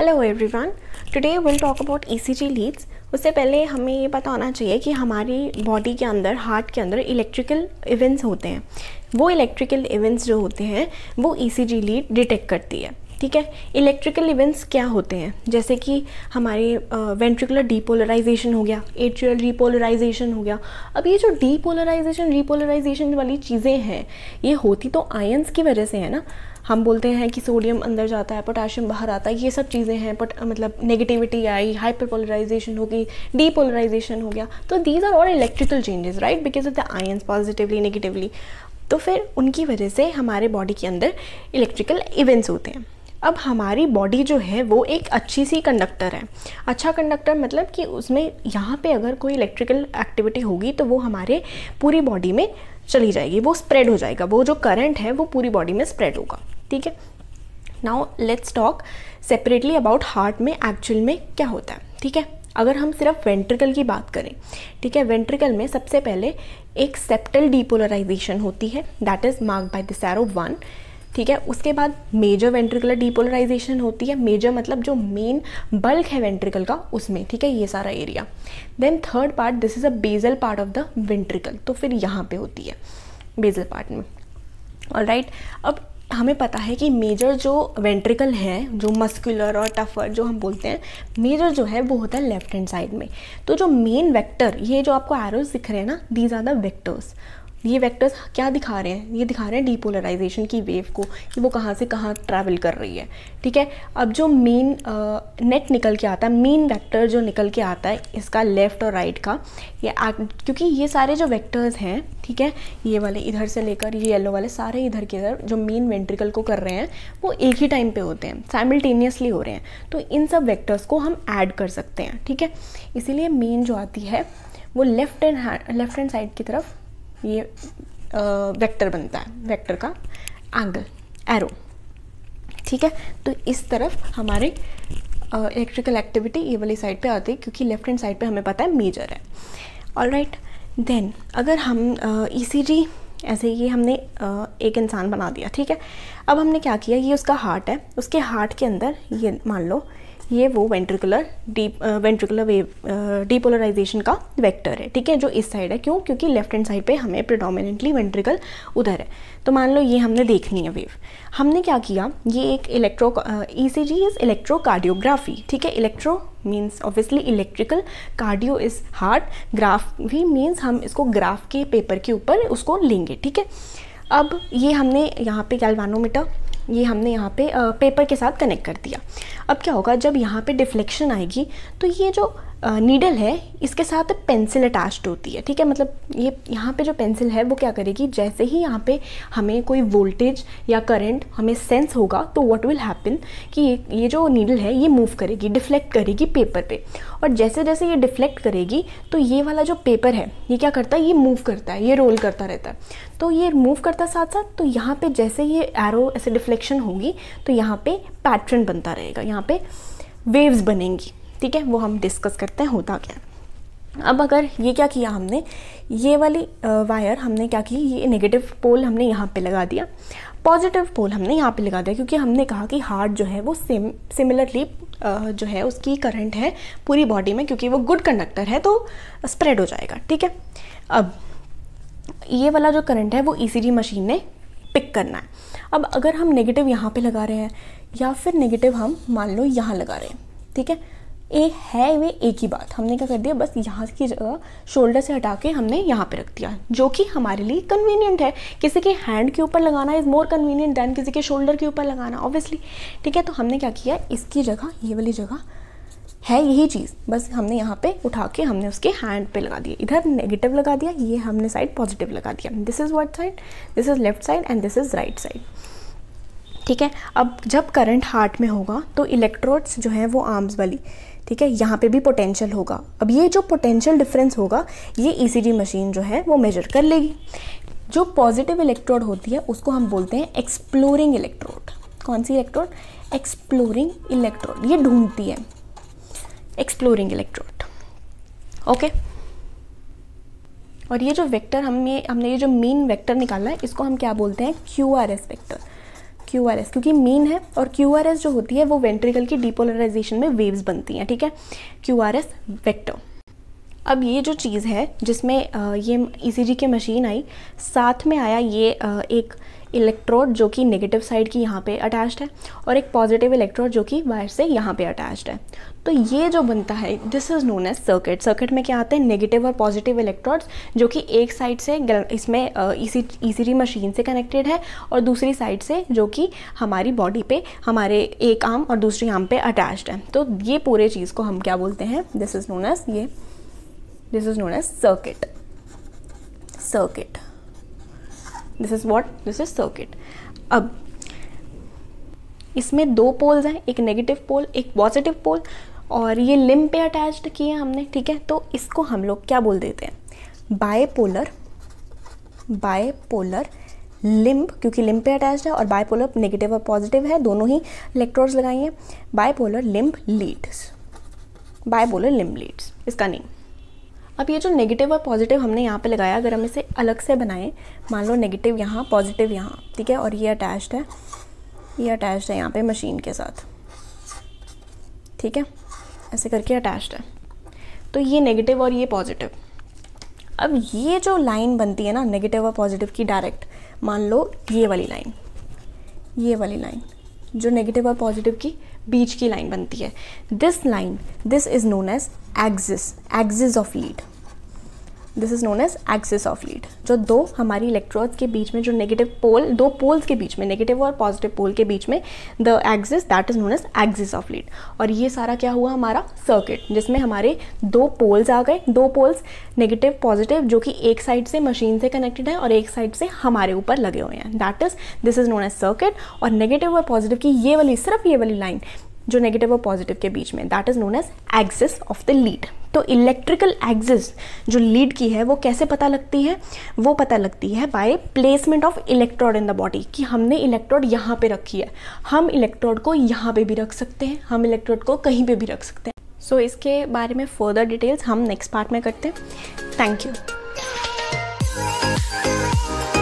Hello everyone today will talk about ECG leads उससे पहले हमें ये पता होना चाहिए कि हमारी बॉडी के अंदर हार्ट के अंदर इलेक्ट्रिकल इवेंट्स होते हैं वो इलेक्ट्रिकल इवेंट्स जो होते हैं वो ईसीजी लीड डिटेक्ट करती है ठीक है इलेक्ट्रिकल इवेंट्स क्या होते हैं जैसे कि हमारे वेंट्रिकुलर डीपोलराइजेशन हो गया एट्रियल रिपोलराइजेशन हो गया अब ये जो डीपोलराइजेशन रिपोलराइजेशन वाली चीज़ें हैं ये होती तो आयंस की वजह से है ना हम बोलते हैं कि सोडियम अंदर जाता है पोटाशियम बाहर आता है ये सब चीज़ें हैं बट मतलब नेगेटिविटी आई हाइपर पोलराइजेशन हो गई डीपोलराइजेशन हो गया तो these are all electrical changes right because of the ions positively negatively तो फिर उनकी वजह से हमारे बॉडी के अंदर इलेक्ट्रिकल इवेंट्स होते हैं अब हमारी बॉडी जो है वो एक अच्छी सी कंडक्टर है अच्छा कंडक्टर मतलब कि उसमें यहाँ पे अगर कोई इलेक्ट्रिकल एक्टिविटी होगी तो वो हमारे पूरी बॉडी में चली जाएगी वो स्प्रेड हो जाएगा वो जो करंट है वो पूरी बॉडी में स्प्रेड होगा ठीक है now let's talk separately about heart में एक्चुअल में क्या होता है ठीक है अगर हम सिर्फ वेंट्रिकल की बात करें ठीक है वेंट्रिकल में सबसे पहले एक सेप्टल डिपोलराइजेशन होती है that is mark by the arrow one ठीक है उसके बाद मेजर वेंट्रिकुलर डिपोलराइजेशन होती है मेजर मतलब जो मेन बल्क है वेंट्रिकल का उसमें ठीक है ये सारा area then third part this is a basal part of the ventricle तो फिर यहाँ पे होती है बेजल पार्ट में ऑल राइट right. अब हमें पता है कि मेजर जो वेंट्रिकल है जो मस्कुलर और टफर जो हम बोलते हैं मेजर जो है वो होता है लेफ्ट हैंड साइड में तो जो मेन वेक्टर ये जो आपको एरोज दिख रहे हैं ना दीज आर द वेक्टर्स ये वेक्टर्स क्या दिखा रहे हैं ये दिखा रहे हैं डीपोलराइजेशन की वेव को कि वो कहाँ से कहाँ ट्रैवल कर रही है ठीक है अब जो मेन नेट uh, निकल के आता है मेन वेक्टर जो निकल के आता है इसका लेफ़्ट और राइट का ये क्योंकि ये सारे जो वेक्टर्स हैं ठीक है ये वाले इधर से लेकर ये येलो वाले सारे इधर के इधर जो मेन वेंट्रिकल को कर रहे हैं वो एक ही टाइम पर होते हैं साइमल्टेनियसली हो रहे हैं तो इन सब वैक्टर्स को हम ऐड कर सकते हैं ठीक है इसीलिए मेन जो आती है वो left and left hand side की तरफ ये वेक्टर बनता है वेक्टर का एंगल एरो ठीक है तो इस तरफ हमारे इलेक्ट्रिकल एक्टिविटी ये वाली साइड पे आती है क्योंकि लेफ्ट हैंड साइड पे हमें पता है मेजर है ऑल राइट देन अगर हम ई सी जी ऐसे ये हमने uh, एक इंसान बना दिया ठीक है अब हमने क्या किया ये उसका हार्ट है उसके हार्ट के अंदर ये मान लो ये वो ventricular deep ventricular wave depolarisation का वेक्टर है ठीक है जो इस साइड है क्यों क्योंकि लेफ्ट हैंड साइड पे हमें प्रिडोमिनेंटली वेंट्रिकल उधर है तो मान लो ये हमने देखनी है वेव हमने क्या किया ये एक electro E C G is electrocardiography ठीक है electro means obviously electrical cardio is heart graph भी मीन्स हम इसको ग्राफ के पेपर के ऊपर उसको लेंगे ठीक है अब ये हमने यहाँ पे गैल्वानोमीटर ये हमने यहाँ पे पेपर के साथ कनेक्ट कर दिया अब क्या होगा जब यहाँ पे डिफ्लेक्शन आएगी तो ये जो नीडल है इसके साथ पेंसिल अटैच्ड होती है ठीक है मतलब ये यहाँ पे जो पेंसिल है वो क्या करेगी जैसे ही यहाँ पे हमें कोई वोल्टेज या करंट हमें सेंस होगा तो व्हाट विल हैपन कि ये ये जो नीडल है ये मूव करेगी डिफ्लेक्ट करेगी पेपर पे और जैसे जैसे ये डिफ्लेक्ट करेगी तो ये वाला जो पेपर है ये क्या करता है ये मूव करता है ये रोल करता रहता है तो ये मूव करता है साथ साथ तो यहाँ पर जैसे ये एरो ऐसे डिफ्लेक्ट रिफ्लेक्शन होगी तो यहाँ पे पैटर्न बनता रहेगा यहाँ पे वेव्स बनेंगी ठीक है वो हम डिस्कस करते हैं होता क्या अब अगर ये क्या किया हमने ये वाली वायर हमने क्या की ये नेगेटिव पोल हमने यहाँ पे लगा दिया पॉजिटिव पोल हमने यहाँ पे लगा दिया क्योंकि हमने कहा कि हार्ट जो है वो सेम सिमिलरली जो है उसकी करंट है पूरी बॉडी में क्योंकि वो गुड कंडक्टर है तो स्प्रेड हो जाएगा ठीक है अब ये वाला जो करंट है वो ई e मशीन ने पिक करना है अब अगर हम नेगेटिव यहाँ पे लगा रहे हैं या फिर नेगेटिव हम मान लो यहाँ लगा रहे हैं ठीक है ए है वे एक ही बात हमने क्या कर दिया बस यहाँ की जगह शोल्डर से हटा के हमने यहाँ पे रख दिया जो कि हमारे लिए कन्वीनियंट है किसी के हैंड के ऊपर लगाना इज़ मोर कन्वीनियंट दैन किसी के शोल्डर के ऊपर लगाना ऑब्वियसली ठीक है तो हमने क्या किया इसकी जगह ये वाली जगह है यही चीज़ बस हमने यहाँ पे उठा के हमने उसके हैंड पे लगा दिया इधर नेगेटिव लगा दिया ये हमने साइड पॉजिटिव लगा दिया this is vert side this is left side and this is right side ठीक है अब जब करंट हार्ट में होगा तो इलेक्ट्रोड्स जो हैं वो आर्म्स वाली ठीक है यहाँ पे भी पोटेंशियल होगा अब ये जो पोटेंशियल डिफरेंस होगा ये ई e मशीन जो है वो मेजर कर लेगी जो पॉजिटिव इलेक्ट्रोड होती है उसको हम बोलते हैं एक्सप्लोरिंग इलेक्ट्रोड कौन सी इलेक्ट्रोड एक्सप्लोरिंग इलेक्ट्रोड ये ढूंढती है एक्सप्लोरिंग इलेक्ट्रोड ओके और ये जो वेक्टर हमने हमने ये जो मीन वेक्टर निकाला है इसको हम क्या बोलते हैं Q R S vector Q R S क्योंकि मीन है और क्यू आर एस जो होती है वो वेंट्रिकल की डिपोलराइजेशन में वेव्स बनती हैं ठीक है क्यू आर एस वैक्टर अब ये जो चीज़ है जिसमें ये ई सी जी की मशीन आई साथ में आया ये एक इलेक्ट्रोड जो कि नेगेटिव साइड की यहाँ पे अटैच्ड है और एक पॉजिटिव इलेक्ट्रोड जो कि वायर से यहाँ पे अटैच्ड है तो ये जो बनता है this is known as circuit circuit में क्या आते हैं नेगेटिव और पॉजिटिव इलेक्ट्रोड्स जो कि एक साइड से इसमें इसी सी मशीन से कनेक्टेड है और दूसरी साइड से जो कि हमारी बॉडी पे हमारे एक आर्म और दूसरी आर्म पे अटैच्ड है तो ये पूरे चीज़ को हम क्या बोलते हैं दिस इज़ नोन एज ये this is known as circuit circuit this is what this is circuit अब इसमें दो पोल्स हैं एक नेगेटिव पोल एक पॉजिटिव पोल और ये लिम पे अटैच्ड किए हमने ठीक है तो इसको हम लोग क्या बोल देते हैं बायपोलर बायपोलर लिम्ब क्योंकि लिम्ब पे अटैच्ड है और बायपोलर नेगेटिव और पॉजिटिव है दोनों ही इलेक्ट्रोड्स लगाइए bipolar limb leads bipolar limb leads इसका नेम अब ये जो नेगेटिव और पॉजिटिव हमने यहाँ पे लगाया अगर हम इसे अलग से बनाएं मान लो नेगेटिव यहाँ पॉजिटिव यहाँ ठीक है और ये अटैच्ड है ये अटैच्ड है यहाँ पे मशीन के साथ ठीक है ऐसे करके अटैच्ड है तो ये नेगेटिव और ये पॉजिटिव अब ये जो लाइन बनती है ना नेगेटिव और पॉजिटिव की डायरेक्ट मान लो ये वाली लाइन ये वाली लाइन जो नेगेटिव और पॉजिटिव की बीच की लाइन बनती है this line this is known as axis axis of lead this is known as axis of lead जो दो हमारी इलेक्ट्रोड्स के बीच में जो नेगेटिव पोल दो पोल्स के बीच में नेगेटिव और पॉजिटिव पोल के बीच में the axis that is known as axis of lead और ये सारा क्या हुआ हमारा सर्किट जिसमें हमारे दो पोल्स आ गए दो पोल्स नेगेटिव पॉजिटिव जो कि एक साइड से मशीन से कनेक्टेड है और एक साइड से हमारे ऊपर लगे हुए हैं that is this is known as circuit और नेगेटिव और पॉजिटिव की ये वाली सिर्फ ये वाली लाइन जो नेगेटिव और पॉजिटिव के बीच में that is known as axis of the lead तो इलेक्ट्रिकल एक्सिस जो लीड की है वो कैसे पता लगती है वो पता लगती है by placement of electrode in the body कि हमने इलेक्ट्रोड यहाँ पे रखी है हम इलेक्ट्रोड को यहाँ पे भी रख सकते हैं हम इलेक्ट्रोड को कहीं पे भी रख सकते हैं सो so, इसके बारे में फर्दर डिटेल्स हम नेक्स्ट पार्ट में करते हैं थैंक यू